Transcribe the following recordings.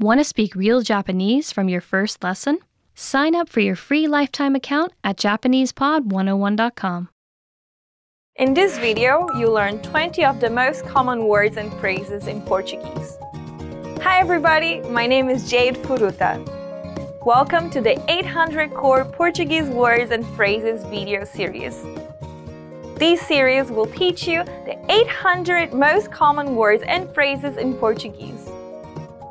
Want to speak real Japanese from your first lesson? Sign up for your free lifetime account at JapanesePod101.com. In this video, you learn 20 of the most common words and phrases in Portuguese. Hi everybody, my name is Jade Furuta. Welcome to the 800 Core Portuguese Words and Phrases video series. This series will teach you the 800 most common words and phrases in Portuguese.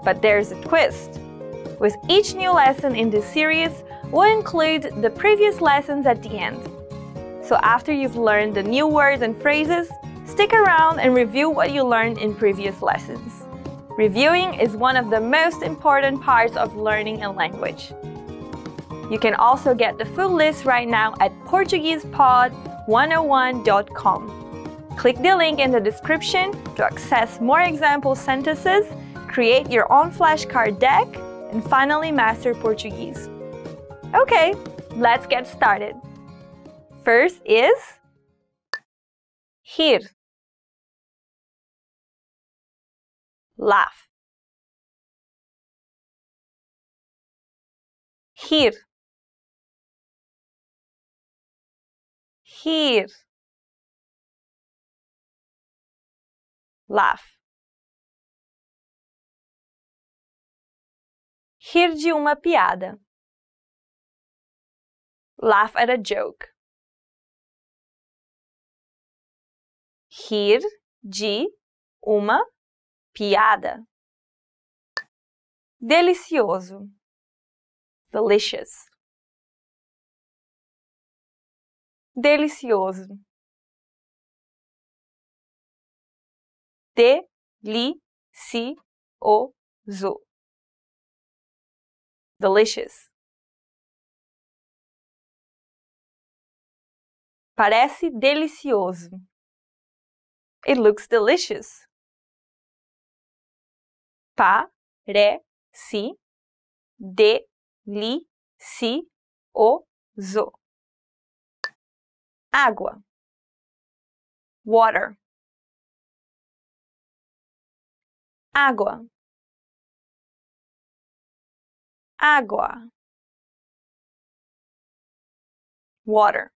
But there's a twist. With each new lesson in this series, we'll include the previous lessons at the end. So after you've learned the new words and phrases, stick around and review what you learned in previous lessons. Reviewing is one of the most important parts of learning a language. You can also get the full list right now at PortuguesePod101.com. Click the link in the description to access more example sentences create your own flashcard deck, and finally master Portuguese. Okay, let's get started. First is rir, laugh, rir, rir, laugh. Rir de uma piada. Laugh at a joke. Rir de uma piada. Delicioso. Delicious. Delicioso. Delicioso delicious. Parece delicioso. It looks delicious. Pa de li o zo. Água. Water. Água água water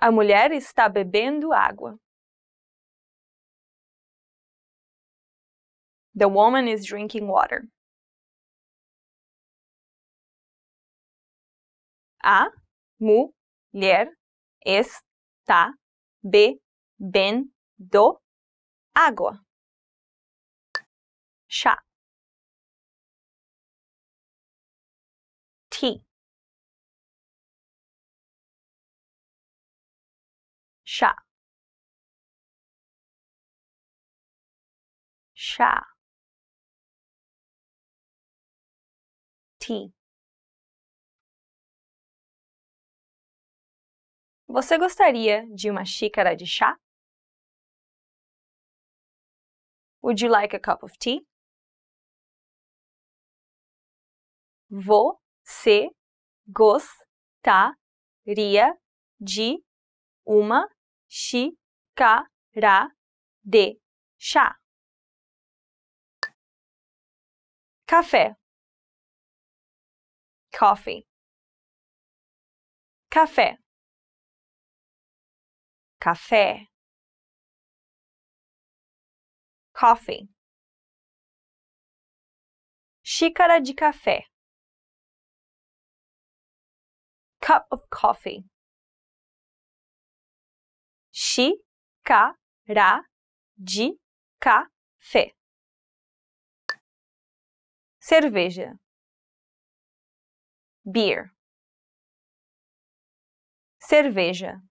A mulher está bebendo água. The woman is drinking water. A mulher está bebendo água chá. Tea. Chá. Chá. Tea. Você gostaria de uma xícara de chá? Would you like a cup of tea? Você gostaria de uma xícara de chá? Café. Coffee. Café. Café. Coffee. Xícara de café cup of coffee. Xícara de café. Cerveja. Beer. Cerveja.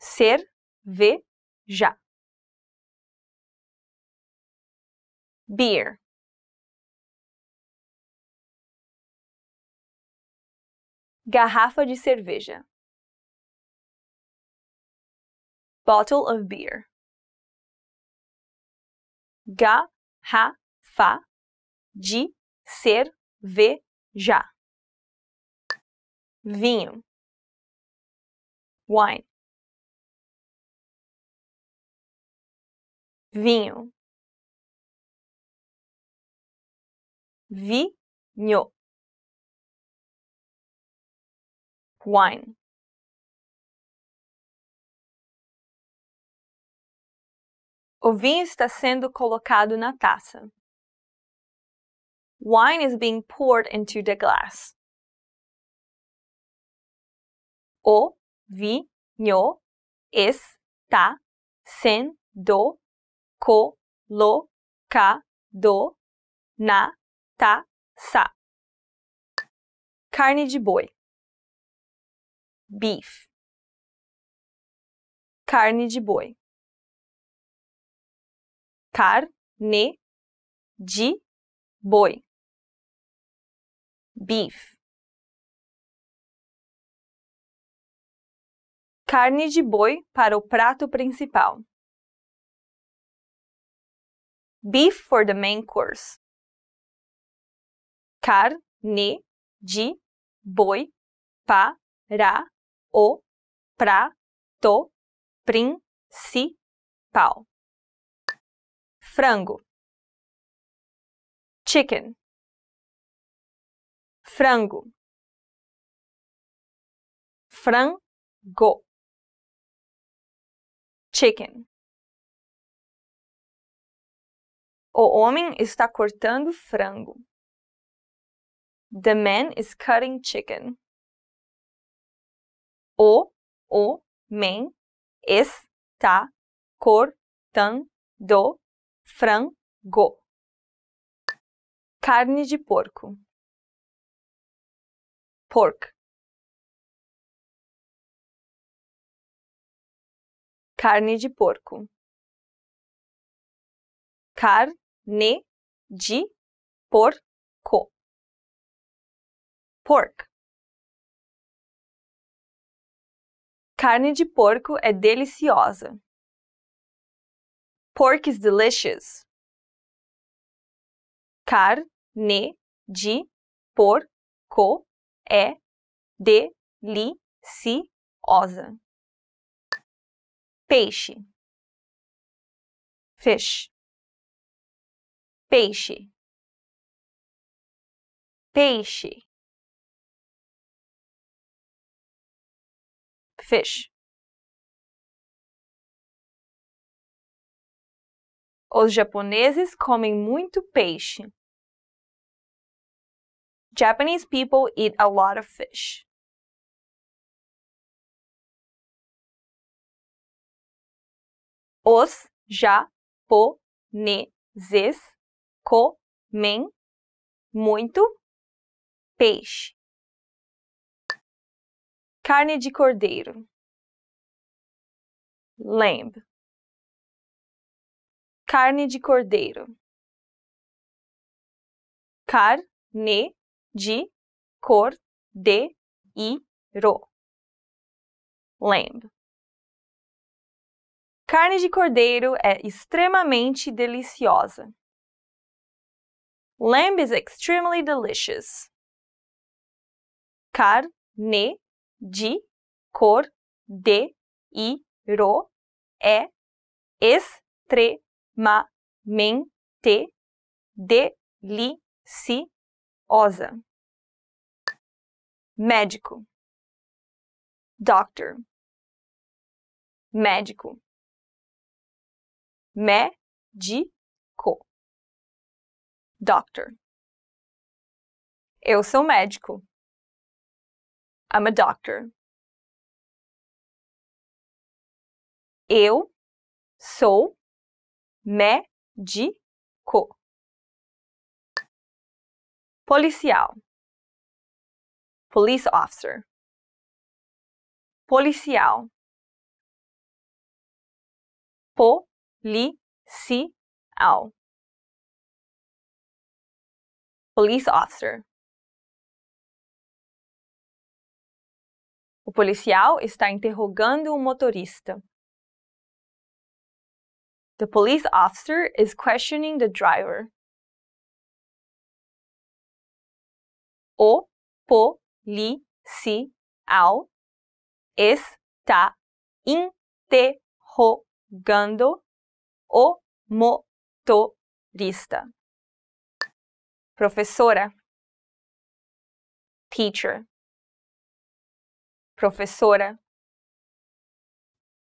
Cerveja. Beer. Garrafa de cerveja. Bottle of beer. Garrafa de cerveja. Vinho. Wine. Vinho. Vinho. wine O vinho está sendo colocado na taça. Wine is being poured into the glass. O vinho está sendo colocado na taça. Carne de boi beef. Carne de boi. Carne de boi. Beef. Carne de boi para o prato principal. Beef for the main course. Carne de boi para o prato principal. Frango. Chicken. Frango. Frango. Chicken. O homem está cortando frango. The man is cutting chicken o o men está cortando frango. Carne de porco. Pork. Carne de porco. Carne de porco. Pork. Carne de porco é deliciosa. Pork is delicious. Carne de porco é deliciosa. Peixe. Fish. Peixe. Peixe. fish. Os japoneses comem muito peixe. Japanese people eat a lot of fish. Os japoneses comem muito peixe carne de cordeiro, lamb, carne de cordeiro, carne de cor de lamb. Carne de cordeiro é extremamente deliciosa. Lamb is extremely delicious. Carne de, cor, de, e, ro, é extremamente deliciosa. Médico. Doctor. Médico. Médico. Doctor. Eu sou médico. I'm a doctor. Eu sou médico. Policial. Police officer. Policial. Policial. Police officer. O policial está interrogando o motorista. The police officer is questioning the driver. O policial está interrogando o motorista. Professora. Teacher professora,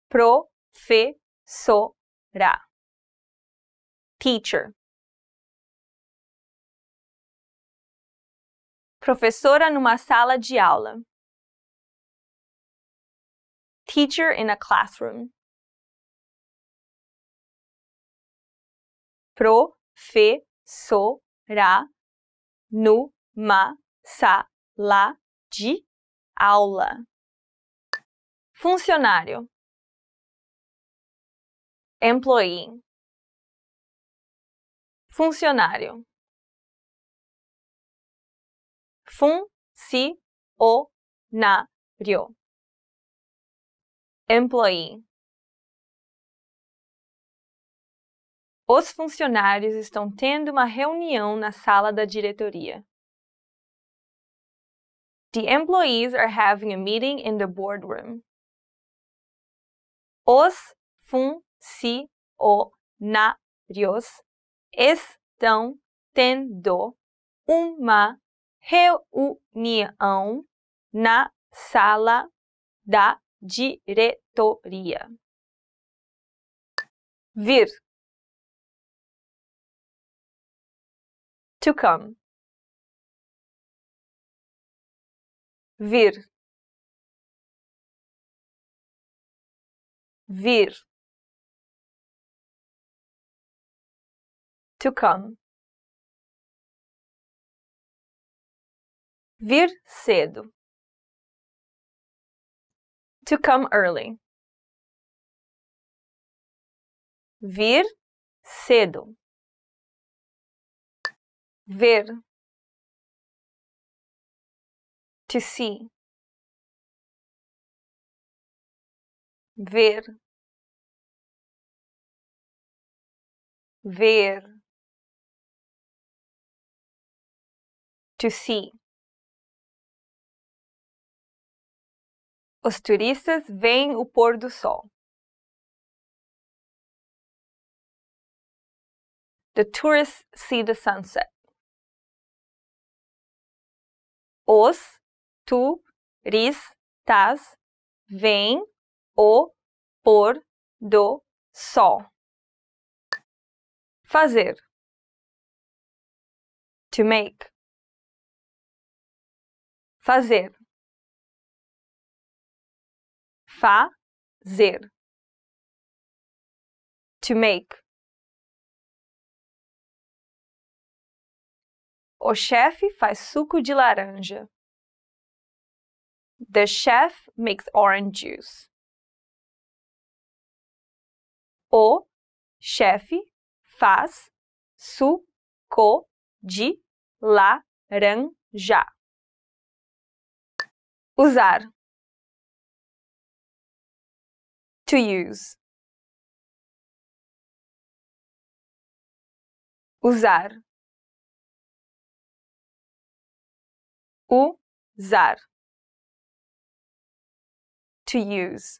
professora, teacher. Professora numa sala de aula. Teacher in a classroom. Professora numa sala de aula funcionário, employee, funcionário, fun si o na employee. Os funcionários estão tendo uma reunião na sala da diretoria. The employees are having a meeting in the boardroom. Os funcionários estão tendo uma reunião na sala da diretoria. Vir. To come. Vir. vir to come vir cedo to come early vir cedo ver to see ver ver to see Os turistas veem o pôr do sol. The tourists see the sunset. Os turistas veem o pôr do sol fazer to make fazer fazer to make O chefe faz suco de laranja. The chef makes orange juice. O chefe faz suco de laranja. Usar. To use. Usar. Usar. To use.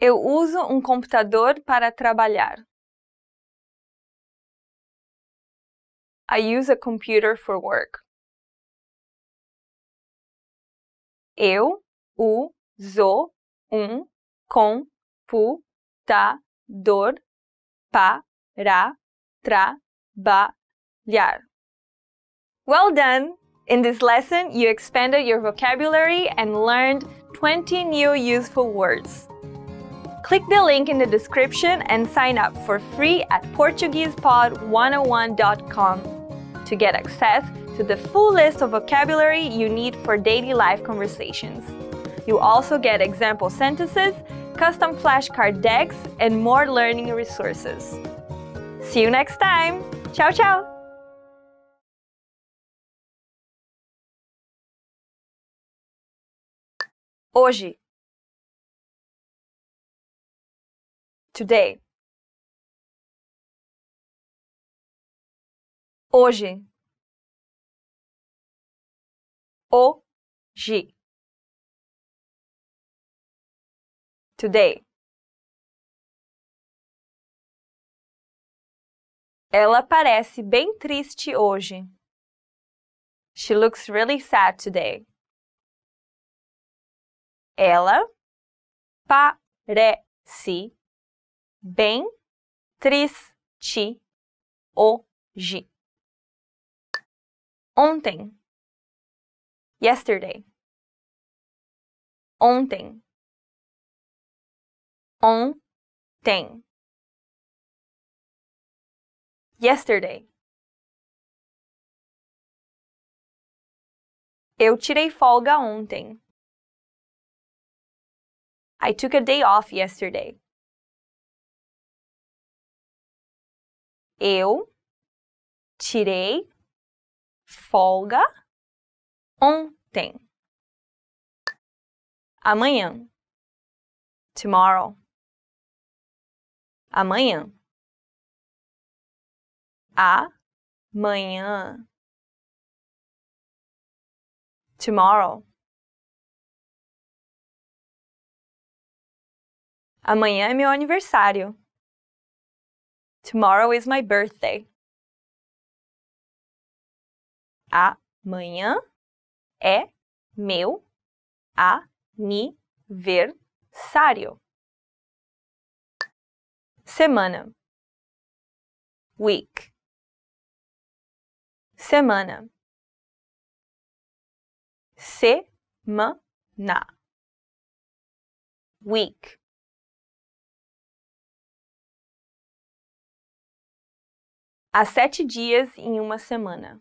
Eu uso um computador para trabalhar. I use a computer for work. Eu uso um computador para trabalhar. Well done! In this lesson, you expanded your vocabulary and learned 20 new useful words. Click the link in the description and sign up for free at PortuguesePod101.com to get access to the full list of vocabulary you need for daily life conversations. You also get example sentences, custom flashcard decks, and more learning resources. See you next time! Ciao, ciao! Hoje Today. Hoje. Hoje. Today. Ela parece bem triste hoje. She looks really sad today. Ela parece bem triste hoje. Ontem. Yesterday. Ontem. Ontem. Yesterday. Eu tirei folga ontem. I took a day off yesterday. Eu tirei folga ontem. Amanhã. Tomorrow. Amanhã. Amanhã. Tomorrow. Amanhã é meu aniversário. Tomorrow is my birthday. Amanhã é meu aniversário. Semana. Week. Semana. Semana. Week. a sete dias em uma semana.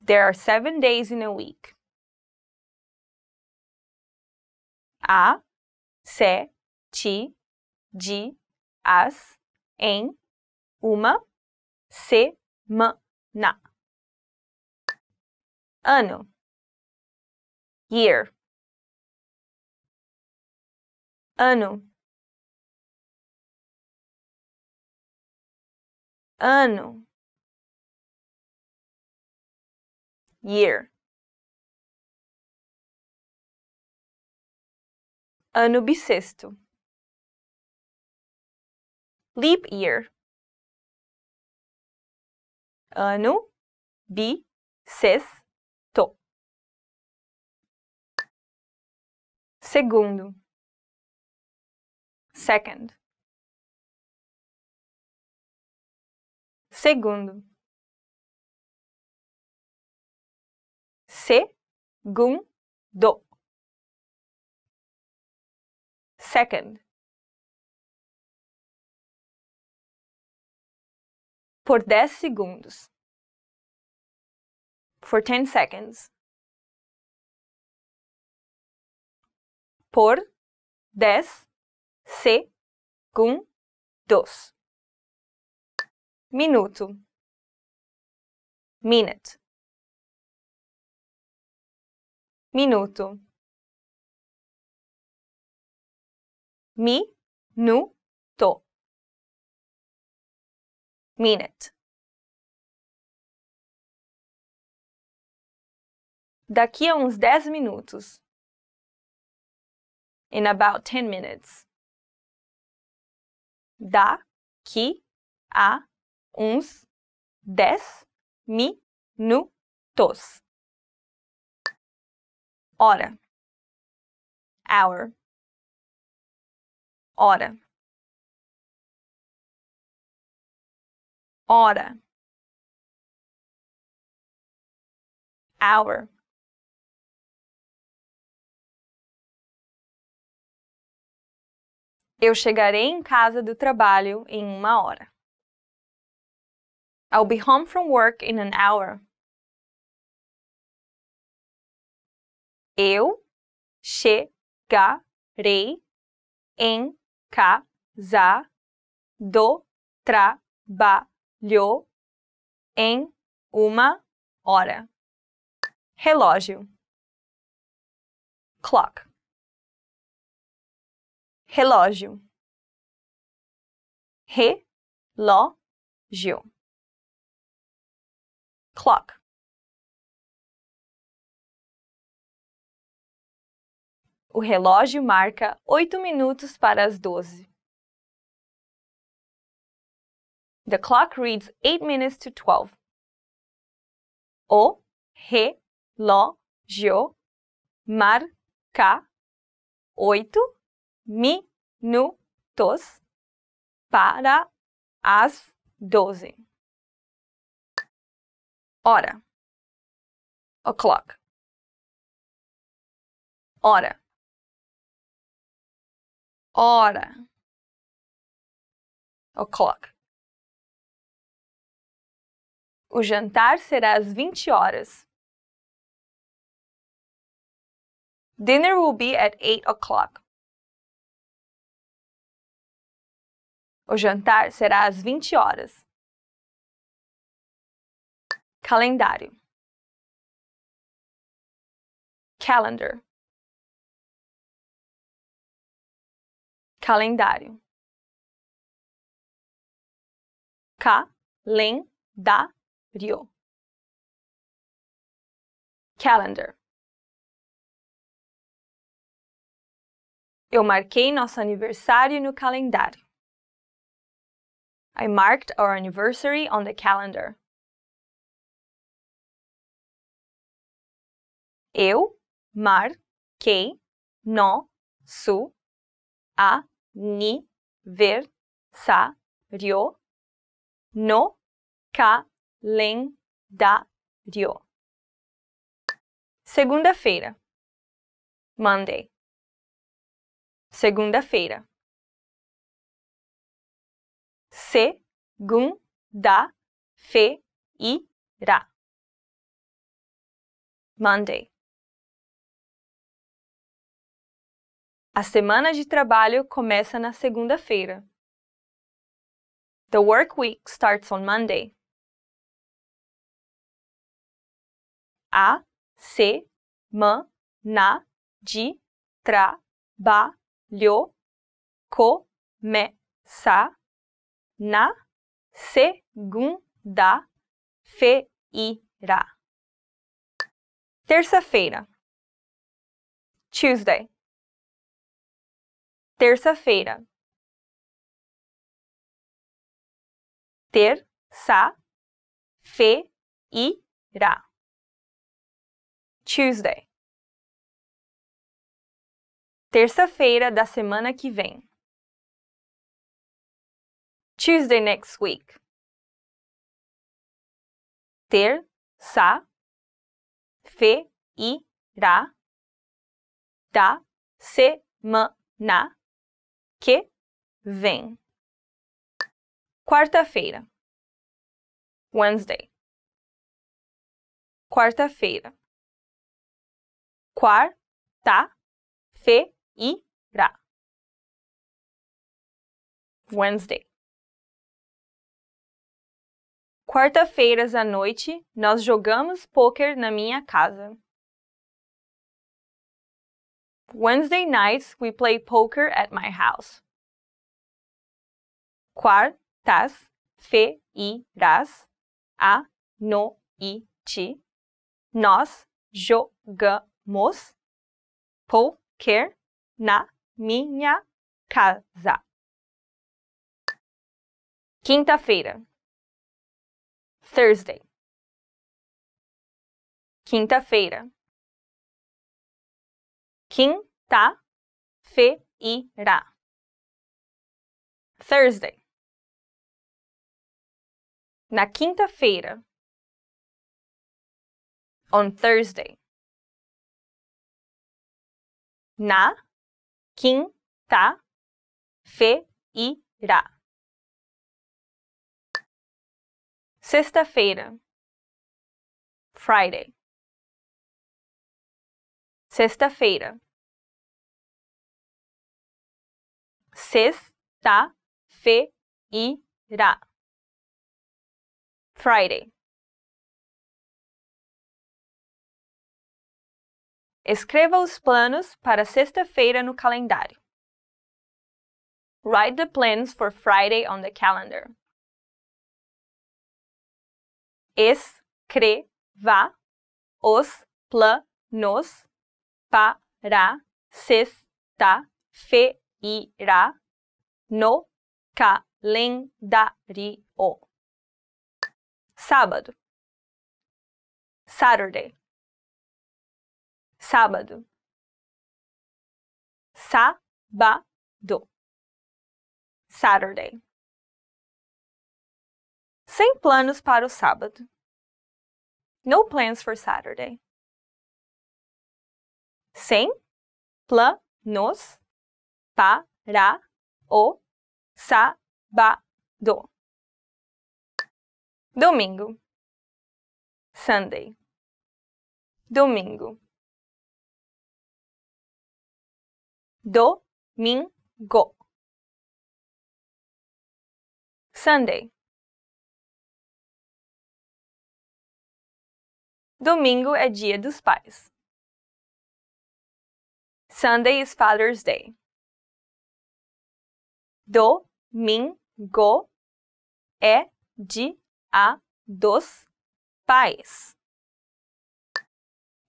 There are seven days in a week. A sete dias em uma semana. Ano. Year. Ano. ano year ano bissexto leap year ano bissexto segundo second Segundo. Segundo. Second. Por dez segundos. For ten seconds. Por dez segundos. Minuto. Minute. Minuto. Mi, nu, to. Minute. Daqui a uns dez minutos. In about ten minutes. Daqui a, uns 10 minutos. Hora. Hour. Hora. Hora. Hour. Eu chegarei em casa do trabalho em uma hora. I'll be home from work in an hour. Eu chegarei em casa do trabalho em uma hora. Relógio. Clock. Relógio. Relógio clock O relógio marca 8 minutos para as 12. The clock reads 8 minutes to 12. O relógio marca 8 minutos para as 12 hora, o'clock, hora, hora, o'clock. O jantar será às 20 horas. Dinner will be at 8 o'clock. O jantar será às 20 horas calendário. Calendar. Calendário. Calendário. Calendar. Eu marquei nosso aniversário no calendário. I marked our anniversary on the calendar. eu, mar, quem, nó, su, a, ni, ver, sa, rio, no, calendário. len, da, rio. Segunda-feira. Monday. Segunda-feira. Se, feira fe, Monday. A semana de trabalho começa na segunda-feira. The work week starts on Monday. A semana de me começa na segunda-feira. Terça-feira. Tuesday terça-feira. fe Tuesday. Terça-feira da semana que vem. Tuesday next week. ter sa fe da semana que vem. Quarta-feira. Wednesday. Quarta-feira. Quarta-feira. Wednesday. Quarta-feiras à noite, nós jogamos poker na minha casa. Wednesday nights we play poker at my house. Quartas, feiras, a noite, nós jogamos poker na minha casa. Quinta-feira. Thursday. Quinta-feira. Quinta-feira. Thursday. Na quinta-feira. On Thursday. Na quinta-feira. Sexta-feira. Friday. Sexta-feira. Sexta-feira. Friday. Escreva os planos para sexta-feira no calendário. Write the plans for Friday on the calendar. Escreva os planos para sexta-feira irá no calendário. Sábado. Saturday. Sábado. Sábado. Saturday. Sem planos para o sábado. No plans for Saturday. Sem planos para o sábado. Domingo. Sunday. Domingo. Domingo. Sunday. Domingo é dia dos pais. Sunday is Father's Day. Domingo é de a dos pais.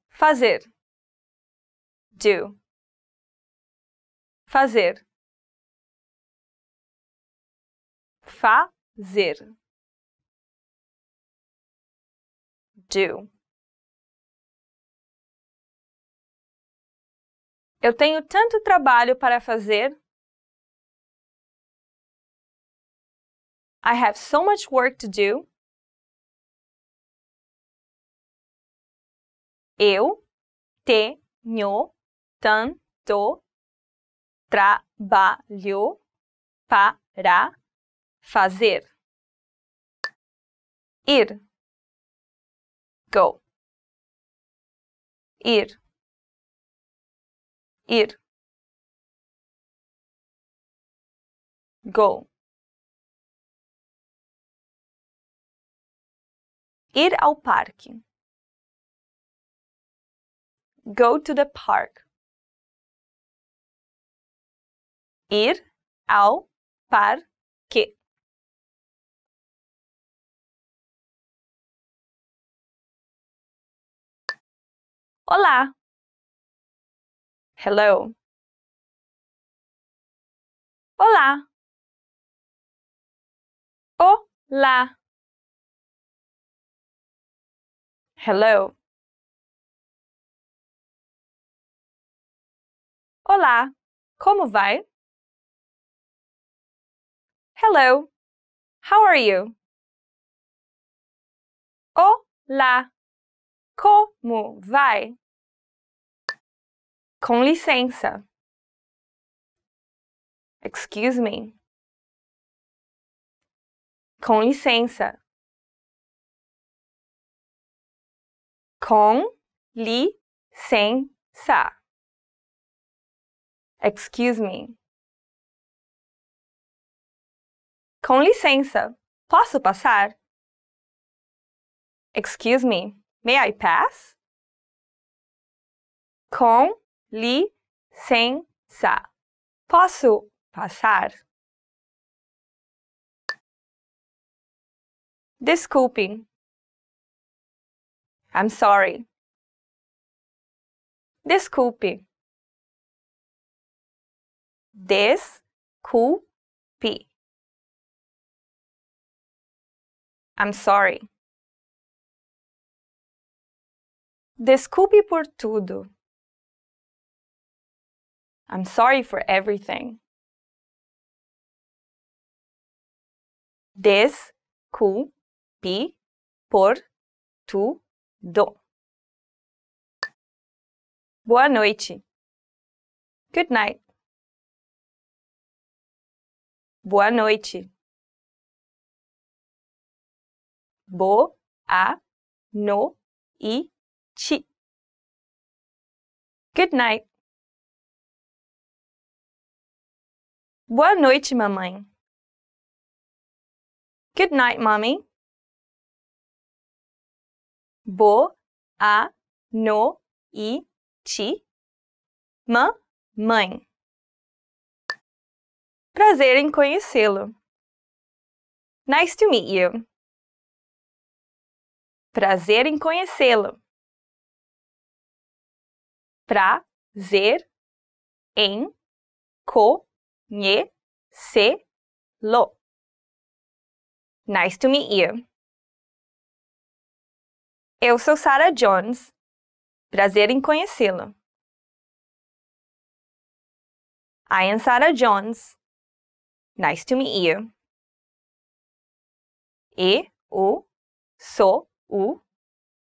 Fazer. Do. Fazer. Fazer. Do. Eu tenho tanto trabalho para fazer I have so much work to do. Eu tenho tanto trabalho para fazer. Ir. Go. Ir. Ir. Go. Ir ao parque. Go to the park. Ir ao parque. Olá. Hello. Olá. Olá. Hello. Olá, como vai? Hello, how are you? Olá, como vai? Com licença. Excuse me. Com licença. Com licença. Excuse me. Com licença, posso passar? Excuse me, may I pass? Com licença, posso passar? Desculpem, I'm sorry. Desculpe. Desculpe. I'm sorry. Desculpe por tudo. I'm sorry for everything. Desculpe por tudo. do. Boa noite. Good night. Boa noite. Bo, a, no, i, ti. Good night. Boa noite, mamãe. Good night, mommy bo, a, no, i, ti, ma, mãe. Prazer em conhecê-lo. Nice to meet you. Prazer em conhecê-lo. Prazer em conhecê-lo. Nice to meet you. Eu sou Sarah Jones. Prazer em conhecê lo I am Sarah Jones. Nice to meet you. E o sou o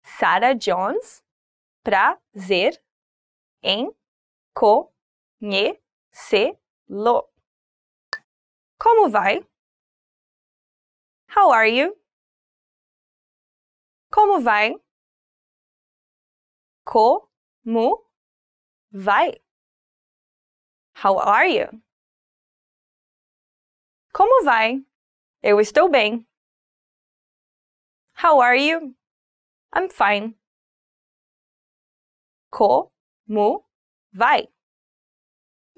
Sarah Jones. Prazer em conhecê-lo. Como vai? How are you? Como vai? Como vai? How are you? Como vai? Eu estou bem. How are you? I'm fine. Como vai?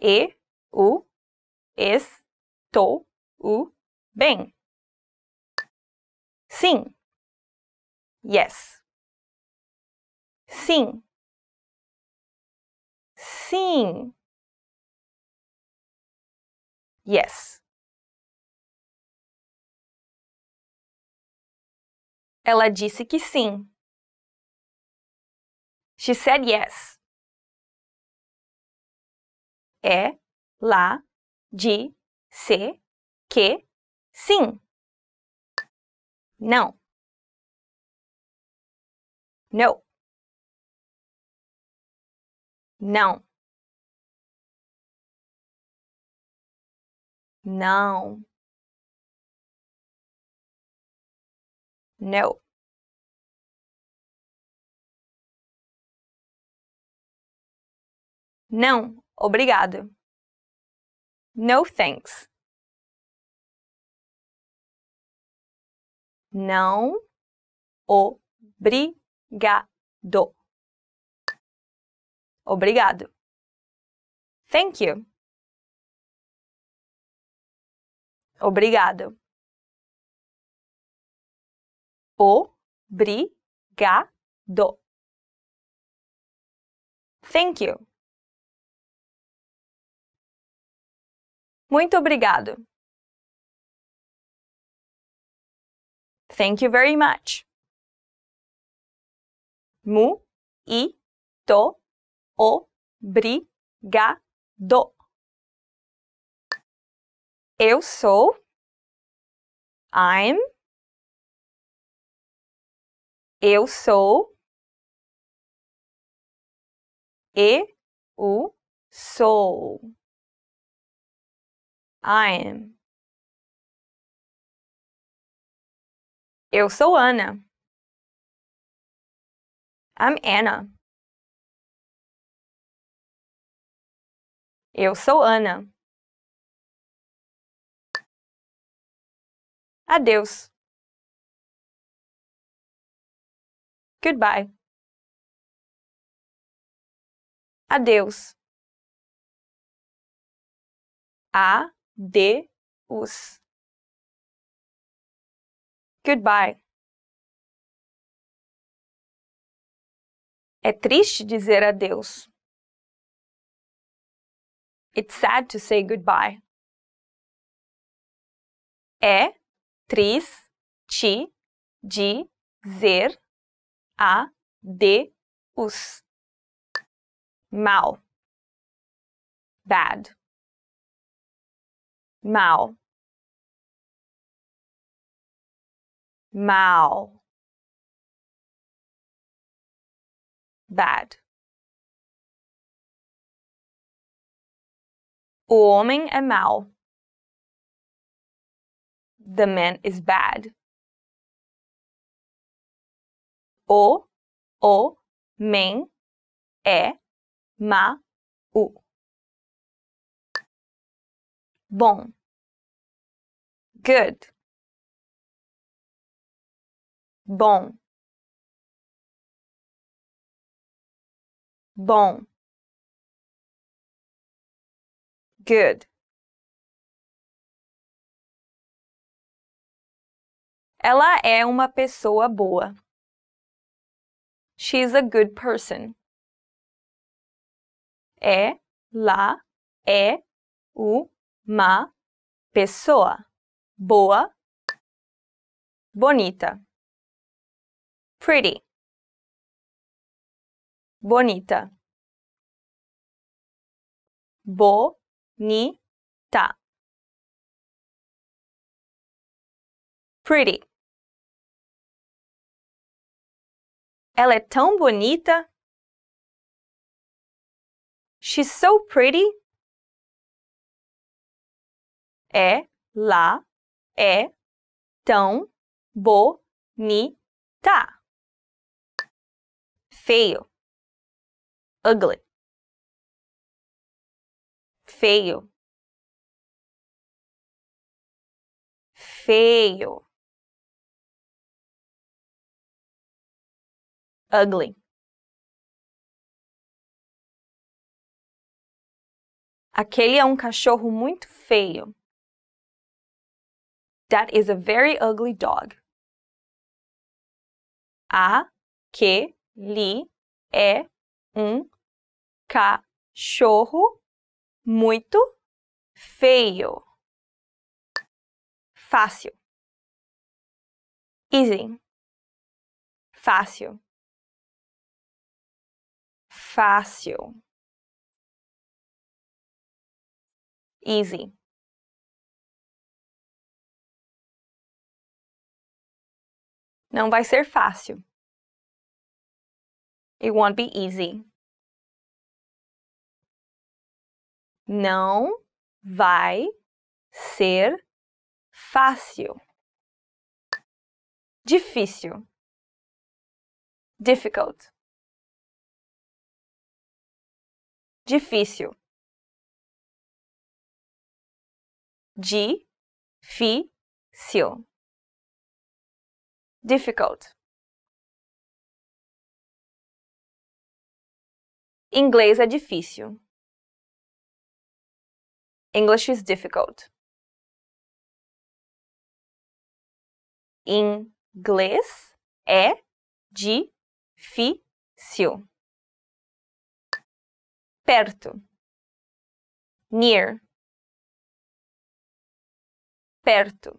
E estou bem. Sim, Yes. Sim. Sim. Yes. Ela disse que sim. She said yes. É lá de se que sim. Não. No. Não. Não. No. Não, obrigado. No thanks. Não, obrigado Obrigado. Obrigado. Thank you. Obrigado. Obrigado. Thank you. Muito obrigado. Thank you very much mu i to obrigado. Eu sou. I'm. Eu sou. Eu sou. I'm. Eu sou Ana. I'm Anna. Eu sou Ana. Adeus. Goodbye. Adeus. A-D-us. Goodbye. É triste dizer adeus. It's sad to say goodbye. É triste dizer adeus. a Mal. Bad. Mal. Mal. bad. O homem é mau. The man is bad. O, o, men, é, ma, u. Bom. Good. Bom. bom good Ela é uma pessoa boa. She's a good person. É, lá, é, uma ma, pessoa, boa, bonita. Pretty bonita. Bonita. Pretty. Ela é tão bonita. She's so pretty. É lá é tão bonita. Feio ugly. Feio. Feio. Ugly. Aquele é um cachorro muito feio. That is a very ugly dog. A que li é um cachorro muito feio. Fácil. Easy. Fácil. Fácil. Easy. Não vai ser fácil. It won't be easy. Não vai ser fácil. Difícil. Difficult. Difícil. Difícil. Difficult. Inglês é difícil. English is difficult. Inglês é difícil. Perto. Near. Perto.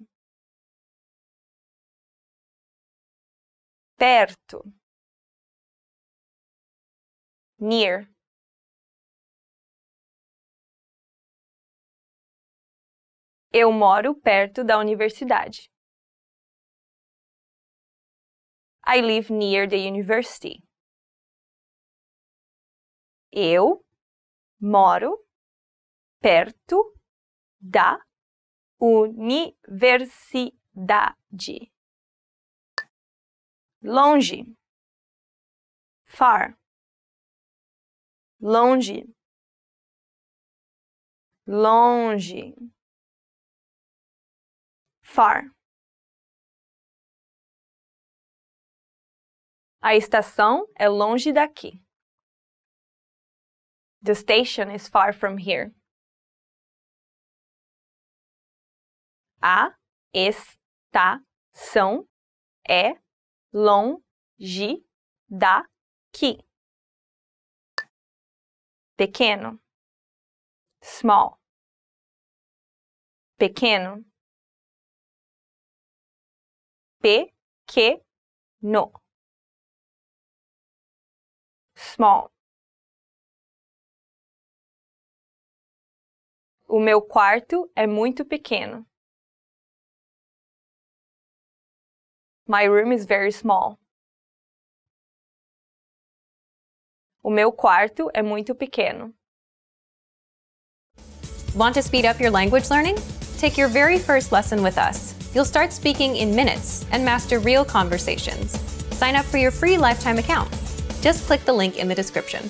Perto. Near. Eu moro perto da universidade. I live near the university. Eu moro perto da universidade. Longe. Far. Longe. Longe far. A estação é longe daqui. The station is far from here. A estação é longe daqui. Pequeno. Small. Pequeno pequeno. Small. O meu quarto é muito pequeno. My room is very small. O meu quarto é muito pequeno. Want to speed up your language learning? Take your very first lesson with us. You'll start speaking in minutes and master real conversations. Sign up for your free lifetime account. Just click the link in the description.